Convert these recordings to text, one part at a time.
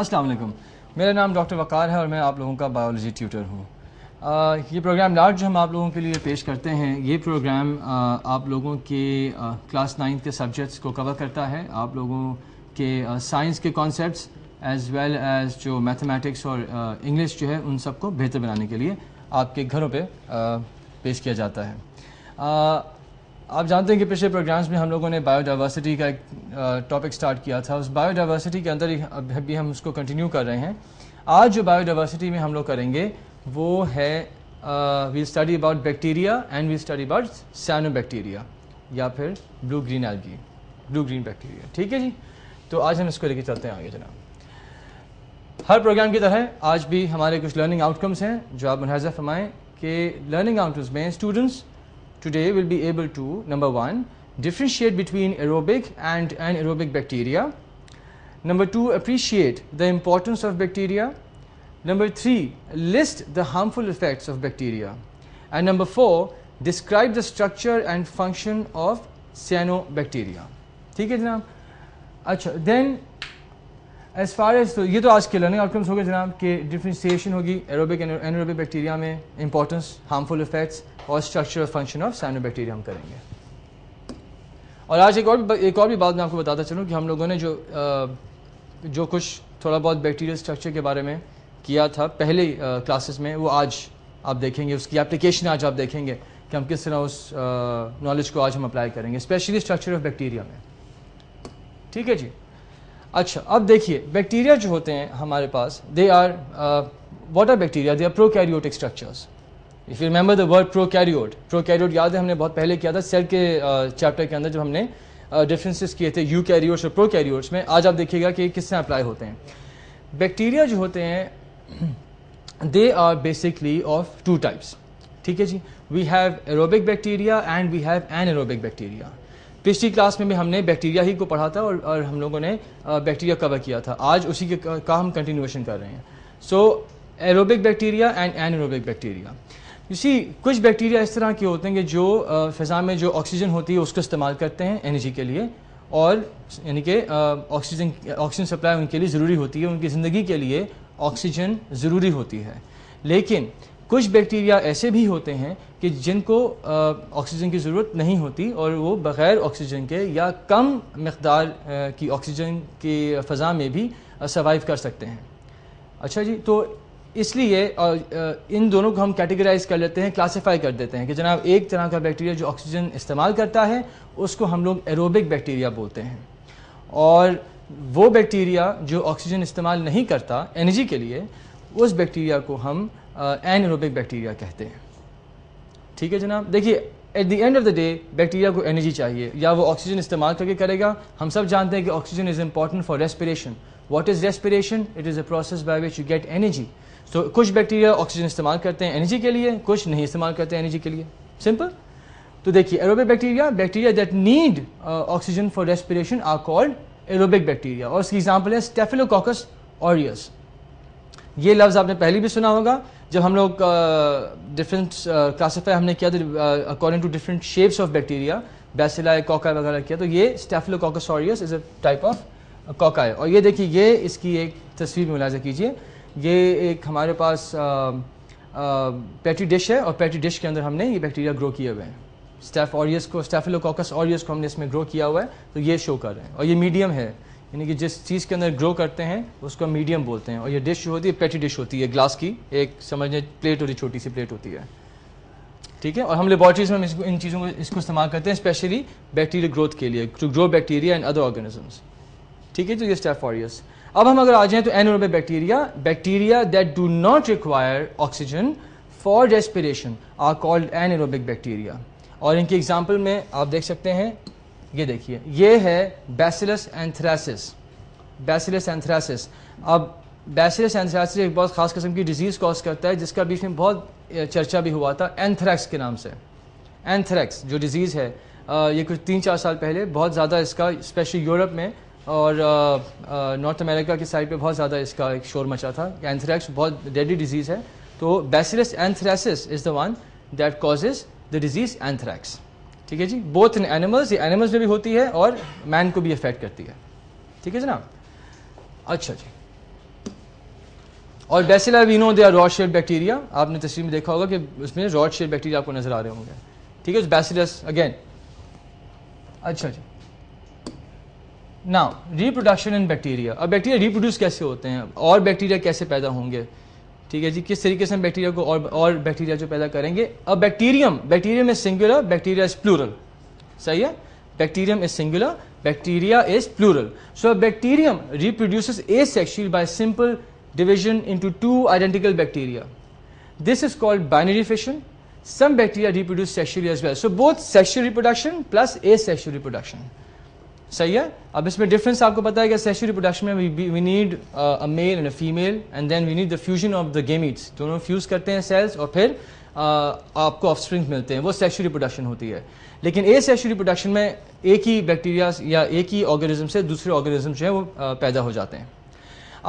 अस्सलाम वालेकुम मेरा नाम डॉक्टर वक़ार है और मैं आप लोगों का बायोलॉजी ट्यूटर हूँ ये प्रोग्राम लार्ज जो हम आप लोगों के लिए पेश करते हैं ये प्रोग्राम आ, आप लोगों के आ, क्लास नाइन्थ के सब्जेक्ट्स को कवर करता है आप लोगों के साइंस के कॉन्सेप्ट एज वेल एज़ जो मैथमेटिक्स और इंग्लिश जो है उन सबको बेहतर बनाने के लिए आपके घरों पे पेश किया जाता है आप जानते हैं कि पिछले प्रोग्राम्स में हम लोगों ने बायोडाइवर्सिटी का एक टॉपिक स्टार्ट किया था उस बायोडाइवर्सिटी के अंदर अभी हम उसको कंटिन्यू कर रहे हैं आज जो बायोडाइवर्सिटी में हम लोग करेंगे वो है we study about bacteria and we study about cyano bacteria या फिर blue green algae blue green bacteria ठीक है जी तो आज हम इसको लेके चलते हैं आगे जनाब हर प्रोग्राम की तरह आज भी हमारे कुछ लर्निंग आउटकम्स हैं जो आप मुनजा फरमाएँ कि लर्निंग आउटकम्स में students today we will be able to number one differentiate between aerobic and anaerobic bacteria. Number two appreciate the importance of bacteria. Number three list the harmful effects of bacteria. And number four describe the structure and function of cyanobacteria. Okay, है जनाब as far as तो ये तो आज के learning outcomes हो गए जनाब कि डिफ्रेंसीशन होगी एरोबिक एनोरोबिक बैक्टीरिया में इंपॉर्टेंस हार्मफुल इफेक्ट्स और स्ट्रक्चर और फंक्शन ऑफ साइनो बैक्टीरिया हम करेंगे और आज एक और एक और भी बात मैं आपको बताता चलूँ कि हम लोगों ने जो आ, जो कुछ थोड़ा बहुत बैक्टीरियल स्ट्रक्चर के बारे में किया था पहले क्लासेस में वो आज आप देखेंगे उसकी एप्लीकेशन आज आप देखेंगे कि हम किस तरह उस नॉलेज को आज हम अप्लाई करेंगे स्पेशली स्ट्रक्चर ऑफ बैक्टीरिया में ठीक है जी अच्छा अब देखिए बैक्टीरिया जो होते हैं हमारे पास they are what are bacteria they are prokaryotic structures if you remember the word prokaryote prokaryote याद है हमने बहुत पहले किया था सेल के चैप्टर uh, के अंदर जब हमने डिफरेंसेस uh, किए थे यू कैरियोट्स और प्रो कैरियोट्स में आज आप देखिएगा कि किससे अप्लाई होते हैं बैक्टीरिया जो होते हैं they are basically of two types ठीक है जी we have aerobic bacteria and we have anaerobic bacteria पिछली क्लास में भी हमने बैक्टीरिया ही को पढ़ा था और, और हम लोगों ने बैक्टीरिया कवर किया था आज उसी के का, हम कंटिन्यूएशन कर रहे हैं so aerobic bacteria and anaerobic bacteria इसी कुछ बैक्टीरिया इस तरह के होते हैं कि जो फ़िज़ा में जो ऑक्सीजन होती है उसको इस्तेमाल करते हैं एनर्जी के लिए और यानी कि ऑक्सीजन ऑक्सीजन सप्लाई उनके लिए ज़रूरी होती है उनकी ज़िंदगी के लिए ऑक्सीजन ज़रूरी होती है लेकिन कुछ बैक्टीरिया ऐसे भी होते हैं कि जिनको ऑक्सीजन की ज़रूरत नहीं होती और वो बग़ैर ऑक्सीजन के या कम मकदार की ऑक्सीजन की फ़ा में भी सर्वाइव कर सकते हैं अच्छा जी तो इसलिए इन दोनों को हम कैटेगराइज कर लेते हैं क्लासिफाई कर देते हैं कि जनाब एक तरह का बैक्टीरिया जो ऑक्सीजन इस्तेमाल करता है उसको हम लोग एरोबिक बैक्टीरिया बोलते हैं और वो बैक्टीरिया जो ऑक्सीजन इस्तेमाल नहीं करता एनर्जी के लिए उस बैक्टीरिया को हम एनरोबिक बैक्टीरिया कहते हैं ठीक है जनाब देखिए at the end of the day bacteria को एनर्जी चाहिए या वो ऑक्सीजन इस्तेमाल करके करेगा हम सब जानते हैं कि oxygen is important for respiration what is respiration it is a process by which you get energy so कुछ बैक्टीरिया ऑक्सीजन इस्तेमाल करते हैं एनर्जी के लिए कुछ नहीं इस्तेमाल करते हैं एनर्जी के लिए सिंपल तो देखिए aerobic bacteria bacteria that need oxygen for respiration are called aerobic bacteria और उसकी एग्जाम्पल है स्टेफिलोकॉकस ऑरियस ये लफ्ज़ आपने पहले भी सुना होगा जब हम लोग डिफरेंट क्लासीफाई हमने किया था according to different shapes of bacteria bacilli cocci वगैरह किया तो ये staphylococcus aureus is a type of cocci है और ये देखिए ये इसकी एक तस्वीर में मुलाजा कीजिए ये एक हमारे पास पैट्री डिश है और पैट्री डिश के अंदर हमने ये बैक्टीरिया ग्रो किए हुए हैं स्टेफ ऑरियस को स्टेफिलोकॉकस ऑरियस को हमने इसमें ग्रो किया हुआ है तो ये शो कर रहे हैं और ये मीडियम है यानी कि जिस चीज़ के अंदर ग्रो करते हैं उसको मीडियम बोलते हैं और ये डिश होती है पेटी डिश होती है ग्लास की एक समझने प्लेट होती छोटी सी प्लेट होती है ठीक है और हम लेबॉर्टरीज में हम इसको इन चीज़ों को इसको इस्तेमाल करते हैं स्पेशली बैक्टीरिया ग्रोथ के लिए to grow bacteria and other organisms ठीक है तो ये स्टेफोरियस अब हम अगर आ जाए तो anaerobic bacteria bacteria that do not require oxygen for respiration are called anaerobic bacteria और इनकी एग्जाम्पल में आप देख सकते हैं ये देखिए ये है बैसिलस एंथ्रासिस बैसिलस एंथ्रासिस अब बैसिलस एंथ्रासिस एक बहुत ख़ास किस्म की डिजीज़ कॉज करता है जिसका बीच में बहुत चर्चा भी हुआ था एंथ्रैक्स के नाम से एंथ्रैक्स जो डिज़ीज़ है ये कुछ तीन चार साल पहले बहुत ज़्यादा इसका स्पेशली यूरोप में और नॉर्थ अमेरिका की साइड पे बहुत ज़्यादा इसका एक शोर मचा था एंथ्रैक्स बहुत डेडली डिजीज़ है तो bacillus anthracis is the one that causes the disease anthrax ठीक है जी बोथ इन एनिमल्स ये एनिमल्स में भी होती है और मैन को भी अफेक्ट करती है ठीक है जनाब अच्छा जी और bacilli we know they are rod shaped bacteria आपने तस्वीर में देखा होगा कि उसमें रॉड शेड बैक्टीरिया आपको नजर आ रहे होंगे ठीक है बैसिलस अगेन अच्छा जी नाउ रिप्रोडक्शन इन बैक्टीरिया अब बैक्टीरिया रिप्रोड्यूस कैसे होते हैं और बैक्टीरिया कैसे पैदा होंगे ठीक है जी किस तरीके से बैक्टीरिया को और, और बैक्टीरिया जो पैदा करेंगे अब bacterium bacterium is singular bacteria is plural सही है bacterium is singular bacteria is plural so bacterium reproduce asexual by simple division into identical bacteria this is called binary fission some bacteria reproduce sexually as well so both sexual reproduction plus asexual reproduction सही है अब इसमें difference आपको पता है कि reproduction में we need a male and a female and then we need the fusion of the gametes दोनों फ्यूज करते हैं सेल्स और फिर uh, आपको ऑफस्प्रिंग्स मिलते हैं वो सेक्शुअल रिप्रोडक्शन होती है लेकिन ए सेक्शुअल रिप्रोडक्शन में एक ही बैक्टीरिया या एक ही ऑर्गेनिज्म से दूसरे ऑर्गेनिज्म जो है वो uh, पैदा हो जाते हैं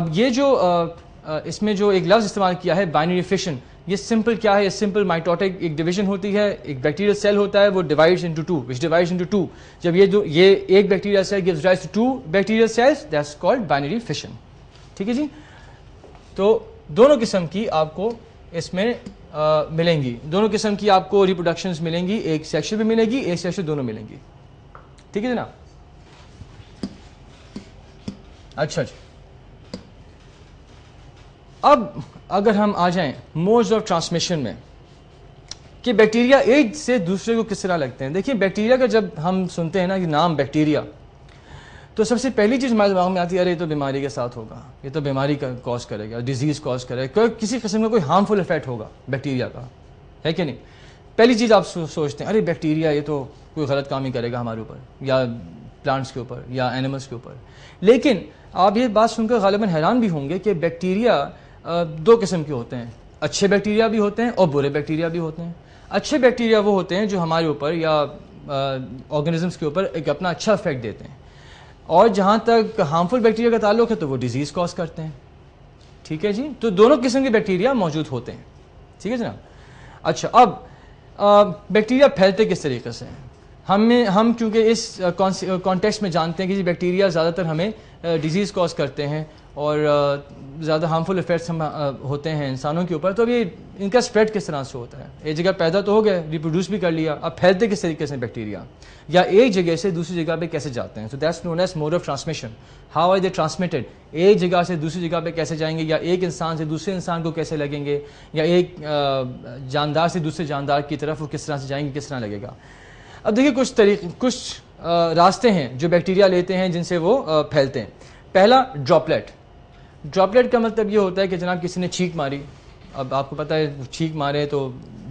अब ये जो uh, uh इसमें जो एक लफ्ज़ इस्तेमाल किया है बाइनरी फिशन ये सिंपल क्या है सिंपल माइटोटिक एक डिवीजन होती है एक बैक्टीरियल सेल होता है वो divides into two which divides into two जब ये जो ये एक bacteria cell gives rise to bacterial cells that's called binary fission ठीक है जी तो दोनों किस्म की आपको इसमें आ, मिलेंगी दोनों किस्म की आपको रिप्रोडक्शन मिलेंगी एक सेक्शन भी मिलेगी एक सेक्शन दोनों मिलेंगी ठीक है जनाब अच्छा जी अच्छा। अब अगर हम आ जाएं मोड्स ऑफ ट्रांसमिशन में कि बैक्टीरिया एक से दूसरे को किस तरह लगते हैं देखिए बैक्टीरिया का जब हम सुनते हैं ना कि नाम बैक्टीरिया तो सबसे पहली चीज़ हमारे दिमाग में आती है अरे ये तो बीमारी के साथ होगा ये तो बीमारी का कॉज करेगा डिजीज़ कॉज करेगा कोई किसी किस्म का कोई हार्मफुल इफेक्ट होगा बैक्टीरिया का है कि नहीं पहली चीज़ आप सो, सोचते हैं अरे बैक्टीरिया ये तो कोई गलत काम ही करेगा हमारे ऊपर या प्लांट्स के ऊपर या एनिमल्स के ऊपर लेकिन आप ये बात सुनकर गालिबा हैरान भी होंगे कि बैक्टीरिया दो किस्म के होते हैं अच्छे बैक्टीरिया भी होते हैं और बुरे बैक्टीरिया भी होते हैं अच्छे बैक्टीरिया वो होते हैं जो हमारे ऊपर या ऑर्गेनिजम्स के ऊपर एक अपना अच्छा इफेक्ट देते हैं और जहाँ तक हार्मफुल बैक्टीरिया का ताल्लुक है तो वो डिजीज़ कॉज करते हैं ठीक है जी तो दोनों किस्म के बैक्टीरिया मौजूद होते हैं ठीक है जनाब अच्छा अब बैक्टीरिया फैलते किस तरीके से हमें हम क्योंकि इस कॉन्टेक्स्ट में जानते हैं कि जी बैक्टीरिया ज़्यादातर हमें डिजीज़ कॉज करते हैं और ज़्यादा हार्मफुल इफ़ेक्ट्स हम होते हैं इंसानों के ऊपर तो अभी ये इनका स्प्रेड किस तरह से होता है एक जगह पैदा तो हो गए रिप्रोड्यूस भी कर लिया अब फैलते किस तरीके से बैक्टीरिया या एक जगह से दूसरी जगह पे कैसे जाते हैं so that's known as mode of transmission how are they transmitted एक जगह से दूसरी जगह पे कैसे जाएंगे या एक इंसान से दूसरे इंसान को कैसे लगेंगे या एक जानदार से दूसरे जानदार की तरफ वो किस तरह से जाएंगे किस तरह लगेगा अब देखिए कुछ तरीक कुछ रास्ते हैं जो बैक्टीरिया लेते हैं जिनसे वो फैलते हैं पहला ड्रॉपलेट ड्रॉपलेट का मतलब ये होता है कि जनाब किसी ने छींक मारी अब आपको पता है छींक मारे तो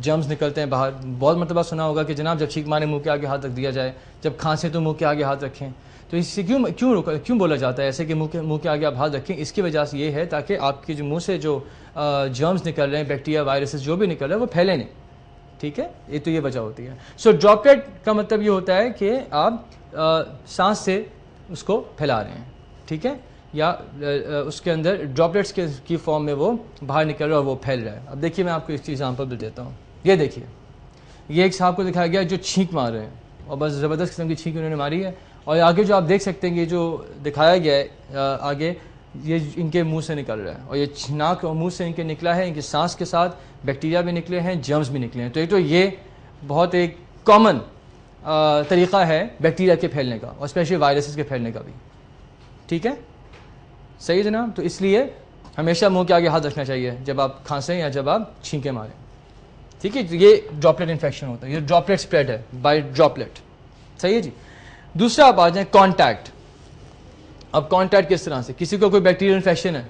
जम्स निकलते हैं बाहर बहुत मरतबा सुना होगा कि जनाब जब छींक मारे मुंह के आगे हाथ रख दिया जाए जब खांसें तो मुंह के आगे हाथ रखें तो इससे क्यों क्यों क्यों बोला जाता है ऐसे कि मुंह के मुंह के आगे आप हाथ रखें इसकी वजह से ये है ताकि आपके जो मुंह से जो जर्म्स निकल रहे हैं बैक्टीरिया वायरसेस जो भी निकल रहे हैं वो फैले नहीं ठीक है ये तो ये वजह होती है सो so, ड्रॉपलेट का मतलब ये होता है कि आप सांस से उसको फैला रहे हैं ठीक है या उसके अंदर ड्रॉपलेट्स के की फॉर्म में वो बाहर निकल रहा है और वो फैल रहा है अब देखिए मैं आपको इसकी एग्जाम्पल भी देता हूँ ये देखिए ये एक साहब को दिखाया गया जो छींक मार रहे हैं और बस ज़बरदस्त किस्म की छींक उन्होंने मारी है और आगे जो आप देख सकते हैं ये जो दिखाया गया है आगे ये इनके मुंह से निकल रहा है और ये नाक और मुंह से इनके निकला है इनके सांस के साथ बैक्टीरिया भी निकले हैं जर्म्स भी निकले हैं तो एक तो ये बहुत एक कॉमन तरीक़ा है बैक्टीरिया के फैलने का और स्पेशली वायरसेस के फैलने का भी ठीक है सही है जनाब तो इसलिए हमेशा मुंह के आगे हाथ रखना चाहिए जब आप खांसें या जब आप छींके मारें ठीक है ये ड्रॉपलेट इन्फेक्शन होता है ये ड्रॉपलेट स्प्रेड है बाय ड्रॉपलेट सही है जी दूसरा आप आ जाए कॉन्टैक्ट अब कॉन्टैक्ट किस तरह से किसी को कोई बैक्टीरियल इन्फेक्शन है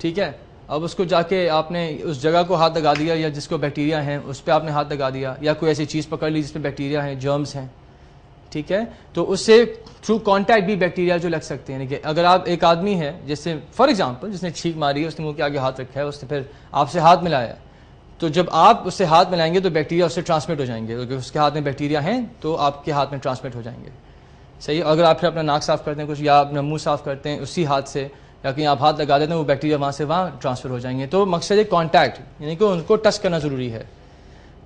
ठीक है अब उसको जाके आपने उस जगह को हाथ लगा दिया या जिसको बैक्टीरिया है उस पर आपने हाथ लगा दिया या कोई ऐसी चीज़ पकड़ ली जिसमें बैक्टीरिया है जर्म्स हैं ठीक है तो उससे थ्रू कॉन्टैक्ट भी बैक्टीरिया जो लग सकते हैं कि अगर आप एक आदमी है जैसे फॉर एग्जाम्पल जिसने छींक मारी है उसने मुंह के आगे हाथ रखा है उसने फिर आपसे हाथ मिलाया तो जब आप उससे हाथ मिलाएंगे तो बैक्टीरिया उससे ट्रांसमिट हो जाएंगे क्योंकि तो उसके हाथ में बैक्टीरिया हैं तो आपके हाथ में ट्रांसमिट हो जाएंगे सही अगर आप फिर अपना नाक साफ करते हैं कुछ या अपना मुंह साफ करते हैं उसी हाथ से या कहीं आप हाथ लगा देते हैं वो बैक्टीरिया वहाँ से वहाँ ट्रांसफ़र हो जाएंगे तो मकसद है कॉन्टैक्ट यानी कि उनको टच करना ज़रूरी है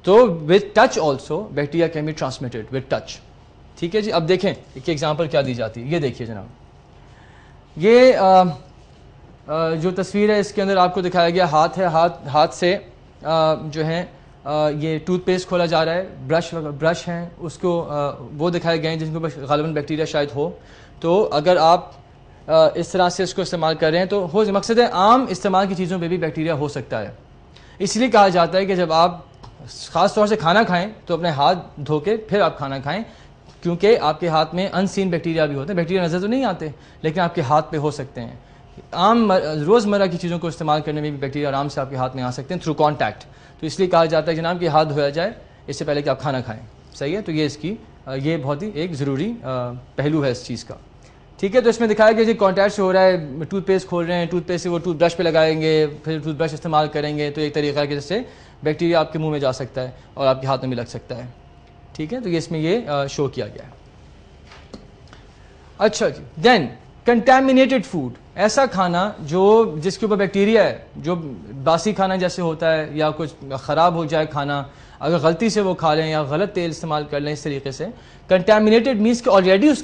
तो with touch also bacteria can be transmitted with touch ठीक है जी अब देखें एक एग्ज़ाम्पल क्या दी जाती है ये देखिए जनाब ये आ, आ, जो तस्वीर है इसके अंदर आपको दिखाया गया हाथ है हाथ हाथ से आ, जो है आ, ये टूथपेस्ट खोला जा रहा है ब्रश ब्रश हैं उसको आ, वो दिखाए गए हैं जिनको गलबन बैक्टीरिया शायद हो तो अगर आप आ, इस तरह से इसको इस्तेमाल कर रहे हैं तो हो मकसद है आम इस्तेमाल की चीज़ों पर भी बैक्टीरिया हो सकता है इसलिए कहा जाता है कि जब आप ख़ास तौर से खाना खाएं तो अपने हाथ धो के फिर आप खाना खाएं क्योंकि आपके हाथ में अनसीन बैक्टीरिया भी होते हैं बैक्टीरिया नज़र तो नहीं आते लेकिन आपके हाथ पे हो सकते हैं आम रोज़मर्रा की चीज़ों को इस्तेमाल करने में भी बैक्टीरिया आराम से आपके हाथ में आ सकते हैं थ्रू कॉन्टैक्ट तो इसलिए कहा जाता है जनाब कि हाथ धोया जाए इससे पहले कि आप खाना खाएँ सही है तो ये इसकी ये बहुत ही एक ज़रूरी पहलू है इस चीज़ का ठीक है तो इसमें दिखाया गया जी कॉन्टैक्ट से हो रहा है टूथपेस्ट खोल रहे हैं टूथपेस्ट से वो टूथब्रश पे लगाएंगे फिर टूथब्रश इस्तेमाल करेंगे तो एक तरीका है कि जिससे बैक्टीरिया आपके मुंह में जा सकता है और आपके हाथों में भी लग सकता है ठीक है तो ये इसमें ये शो किया गया है अच्छा जी देन कंटेमिनेटेड फूड ऐसा खाना जो जिसके ऊपर बैक्टीरिया है जो बासी खाना जैसे होता है या कुछ ख़राब हो जाए खाना अगर गलती से वो खा लें या गलत तेल इस्तेमाल कर लें इस तरीके से कंटेमिनेटेड मीन्स के ऑलरेडी